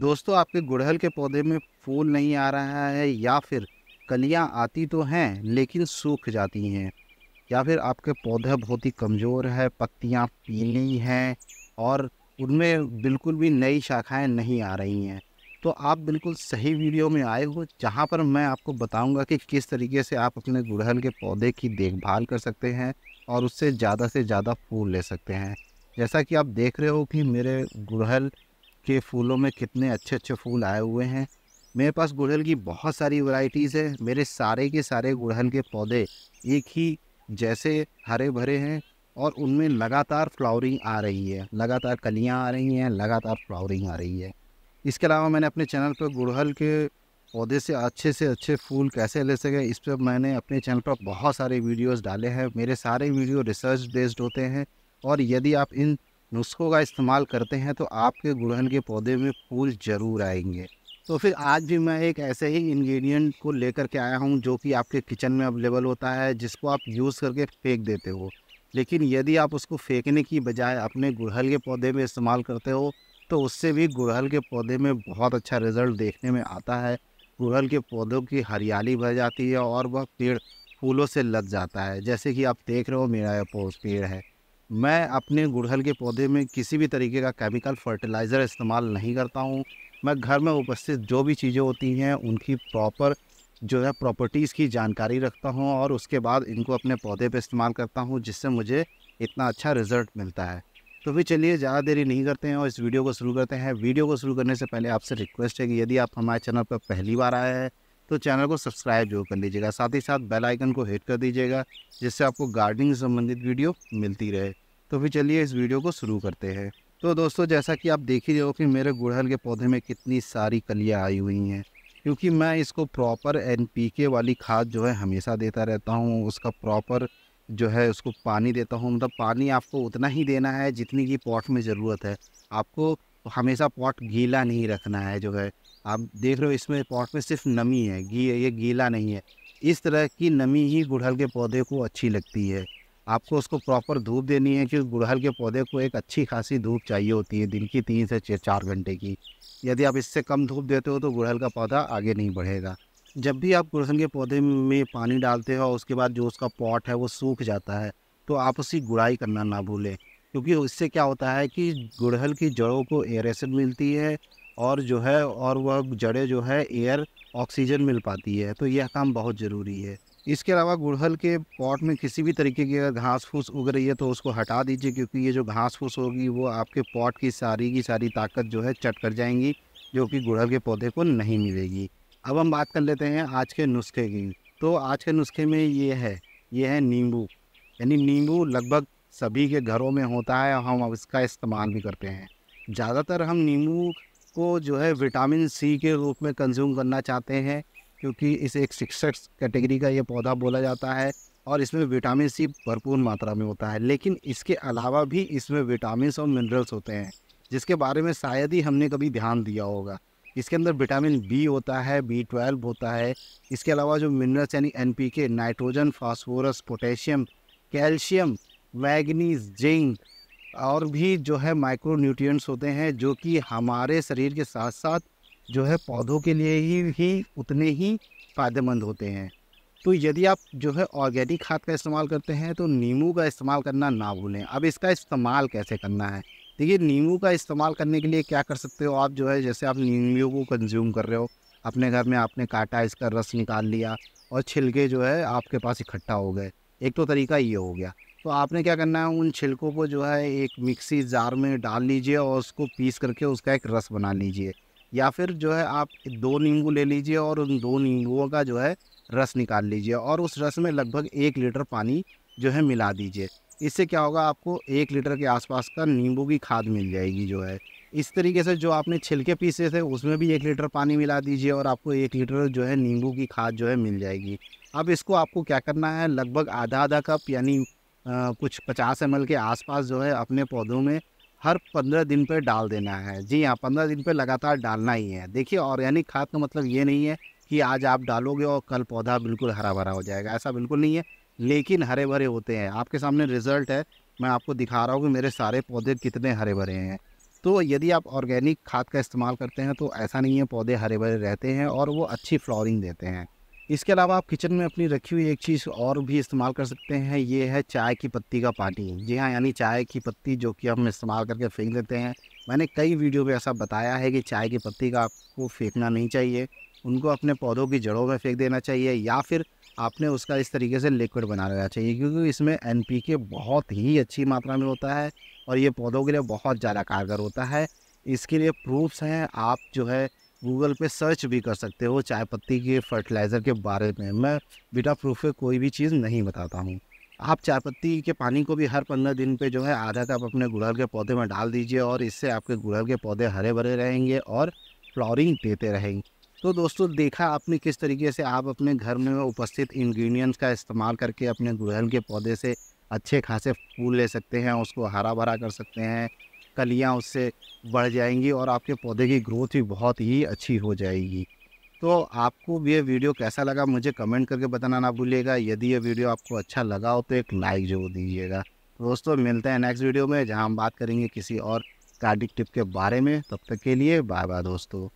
दोस्तों आपके गुड़हल के पौधे में फूल नहीं आ रहा है या फिर कलियां आती तो हैं लेकिन सूख जाती हैं या फिर आपके पौधे बहुत ही कमज़ोर है पत्तियां पीली हैं और उनमें बिल्कुल भी नई शाखाएं नहीं आ रही हैं तो आप बिल्कुल सही वीडियो में आए हो जहाँ पर मैं आपको बताऊँगा कि किस तरीके से आप अपने गुड़हल के पौधे की देखभाल कर सकते हैं और उससे ज़्यादा से ज़्यादा फूल ले सकते हैं जैसा कि आप देख रहे हो कि मेरे गुड़हल के फूलों में कितने अच्छे अच्छे फूल आए हुए हैं मेरे पास गुड़हल की बहुत सारी वैरायटीज़ है मेरे सारे के सारे गुड़हल के पौधे एक ही जैसे हरे भरे हैं और उनमें लगातार फ्लावरिंग आ रही है लगातार कलियाँ आ रही हैं लगातार फ्लावरिंग आ रही है इसके अलावा मैंने अपने चैनल पर गुड़हल के पौधे से अच्छे से अच्छे फूल कैसे ले सके इस पर मैंने अपने चैनल पर बहुत सारे वीडियोस डाले हैं मेरे सारे वीडियो रिसर्च बेस्ड होते हैं और यदि आप इन नुस्खों का इस्तेमाल करते हैं तो आपके गुड़हल के पौधे में फूल ज़रूर आएंगे तो फिर आज भी मैं एक ऐसे ही इंग्रेडिएंट को लेकर के आया हूँ जो कि आपके किचन में अवेलेबल होता है जिसको आप यूज़ करके फेंक देते हो लेकिन यदि आप उसको फेंकने की बजाय अपने गुड़हल के पौधे में इस्तेमाल करते हो तो उससे भी गुड़हल के पौधे में बहुत अच्छा रिजल्ट देखने में आता है गुड़हल के पौधों की हरियाली बढ़ जाती है और वह पेड़ फूलों से लग जाता है जैसे कि आप देख रहे हो मेरा यह पेड़ है मैं अपने गुड़हल के पौधे में किसी भी तरीके का केमिकल फर्टिलाइज़र इस्तेमाल नहीं करता हूँ मैं घर में उपस्थित जो भी चीज़ें होती हैं उनकी प्रॉपर जो है प्रॉपर्टीज़ की जानकारी रखता हूँ और उसके बाद इनको अपने पौधे पे इस्तेमाल करता हूँ जिससे मुझे इतना अच्छा रिजल्ट मिलता है तो फिर चलिए ज़्यादा देरी नहीं करते हैं और इस वीडियो को शुरू करते हैं वीडियो को शुरू करने से पहले आपसे रिक्वेस्ट है कि यदि आप हमारे चैनल पर पहली बार आए हैं तो चैनल को सब्सक्राइब जरूर कर लीजिएगा साथ ही साथ बेल आइकन को हिट कर दीजिएगा जिससे आपको गार्डनिंग संबंधित वीडियो मिलती रहे तो फिर चलिए इस वीडियो को शुरू करते हैं तो दोस्तों जैसा कि आप देख ही रहे हो कि मेरे गुड़हल के पौधे में कितनी सारी कलियाँ आई हुई हैं क्योंकि मैं इसको प्रॉपर एन वाली खाद जो है हमेशा देता रहता हूँ उसका प्रॉपर जो है उसको पानी देता हूँ मतलब पानी आपको उतना ही देना है जितनी की पॉट में ज़रूरत है आपको हमेशा पॉट गीला नहीं रखना है जो है आप देख रहे हो इसमें पॉट में सिर्फ नमी है घी ये गीला नहीं है इस तरह की नमी ही गुड़हल के पौधे को अच्छी लगती है आपको उसको प्रॉपर धूप देनी है क्योंकि गुड़हल के पौधे को एक अच्छी खासी धूप चाहिए होती है दिन की तीन से चार घंटे की यदि आप इससे कम धूप देते हो तो गुड़हल का पौधा आगे नहीं बढ़ेगा जब भी आप गुड़हल के पौधे में पानी डालते हो और उसके बाद जो उसका पॉट है वो सूख जाता है तो आप उसकी गुड़ाई करना ना भूलें क्योंकि इससे क्या होता है कि गुड़हल की जड़ों को एरेसिड मिलती है और जो है और वह जड़े जो है एयर ऑक्सीजन मिल पाती है तो यह काम बहुत ज़रूरी है इसके अलावा गुड़हल के पॉट में किसी भी तरीके की अगर घास फूस उग रही है तो उसको हटा दीजिए क्योंकि ये जो घास फूस होगी वो आपके पॉट की सारी की सारी ताकत जो है चट कर जाएंगी जो कि गुड़हल के पौधे को नहीं मिलेगी अब हम बात कर लेते हैं आज के नुस्खे की तो आज के नुस्खे में ये है ये है नींबू यानी नींबू लगभग सभी के घरों में होता है और हम अब इसका इस्तेमाल भी करते हैं ज़्यादातर हम नींबू इसको जो है विटामिन सी के रूप में कंज्यूम करना चाहते हैं क्योंकि इसे एक शिक्षक कैटेगरी का ये पौधा बोला जाता है और इसमें विटामिन सी भरपूर मात्रा में होता है लेकिन इसके अलावा भी इसमें विटामिन और मिनरल्स होते हैं जिसके बारे में शायद ही हमने कभी ध्यान दिया होगा इसके अंदर विटामिन बी होता है बी ट्वेल्व होता है इसके अलावा जो मिनरल्स यानी N P K nitrogen phosphorus potassium calcium manganese zinc और भी जो है माइक्रो होते हैं जो कि हमारे शरीर के साथ साथ जो है पौधों के लिए ही ही उतने ही फ़ायदेमंद होते हैं तो यदि आप जो है ऑर्गेनिक खाद का इस्तेमाल करते हैं तो नींबू का इस्तेमाल करना ना भूलें अब इसका इस्तेमाल कैसे करना है देखिए नींबू का इस्तेमाल करने के लिए क्या कर सकते हो आप जो है जैसे आप नींबू को कंज्यूम कर रहे हो अपने घर में आपने काटा इसका रस निकाल लिया और छिलके जो है आपके पास इकट्ठा हो गए एक तो तरीका ये हो गया तो आपने क्या करना है उन छिलकों को जो है एक मिक्सी जार में डाल लीजिए और उसको पीस करके उसका एक रस बना लीजिए या फिर जो है आप दो नींबू ले लीजिए और उन दो नींबुओं का जो है रस निकाल लीजिए और उस रस में लगभग एक लीटर पानी जो है मिला दीजिए इससे क्या होगा आपको एक लीटर के आसपास का नींबू की खाद मिल जाएगी जो है इस तरीके से जो आपने छिलके पीसे थे उसमें भी एक लीटर पानी मिला दीजिए और आपको एक लीटर जो है नींबू की खाद जो है मिल जाएगी अब इसको आपको क्या करना है लगभग आधा आधा कप यानी कुछ पचास एम के आसपास जो है अपने पौधों में हर पंद्रह दिन पर डाल देना है जी हाँ पंद्रह दिन पर लगातार डालना ही है देखिए ऑर्गेनिक खाद का मतलब ये नहीं है कि आज आप डालोगे और कल पौधा बिल्कुल हरा भरा हो जाएगा ऐसा बिल्कुल नहीं है लेकिन हरे भरे होते हैं आपके सामने रिजल्ट है मैं आपको दिखा रहा हूँ कि मेरे सारे पौधे कितने हरे भरे हैं तो यदि आप ऑर्गेनिक खाद का इस्तेमाल करते हैं तो ऐसा नहीं है पौधे हरे भरे रहते हैं और वो अच्छी फ्लॉरिंग देते हैं इसके अलावा आप किचन में अपनी रखी हुई एक चीज़ और भी इस्तेमाल कर सकते हैं ये है चाय की पत्ती का पानी जी हाँ यानी चाय की पत्ती जो कि हम इस्तेमाल करके फेंक देते हैं मैंने कई वीडियो में ऐसा बताया है कि चाय की पत्ती का आपको फेंकना नहीं चाहिए उनको अपने पौधों की जड़ों में फेंक देना चाहिए या फिर आपने उसका इस तरीके से लिक्विड बना लेना चाहिए क्योंकि इसमें एन बहुत ही अच्छी मात्रा में होता है और ये पौधों के लिए बहुत ज़्यादा कारगर होता है इसके लिए प्रूफ्स हैं आप जो है गूगल पे सर्च भी कर सकते हो चाय पत्ती के फर्टिलाइज़र के बारे में मैं बिना प्रूफ के कोई भी चीज़ नहीं बताता हूँ आप चाय पत्ती के पानी को भी हर पंद्रह दिन पे जो है आधा कप अपने गुड़हल के पौधे में डाल दीजिए और इससे आपके गुड़हल के पौधे हरे भरे रहेंगे और फ्लॉरिंग देते रहेंगे तो दोस्तों देखा आपने किस तरीके से आप अपने घर में उपस्थित इंग्रेडिएंट्स का इस्तेमाल करके अपने गुड़हल के पौधे से अच्छे खासे फूल ले सकते हैं उसको हरा भरा कर सकते हैं कलियाँ उससे बढ़ जाएंगी और आपके पौधे की ग्रोथ भी बहुत ही अच्छी हो जाएगी तो आपको भी ये वीडियो कैसा लगा मुझे कमेंट करके बताना ना भूलिएगा यदि ये वीडियो आपको अच्छा लगा हो तो एक लाइक जरूर दीजिएगा तो दोस्तों मिलते हैं नेक्स्ट वीडियो में जहाँ हम बात करेंगे किसी और कार्डिक टिप के बारे में तब तक के लिए बाय बाय दोस्तों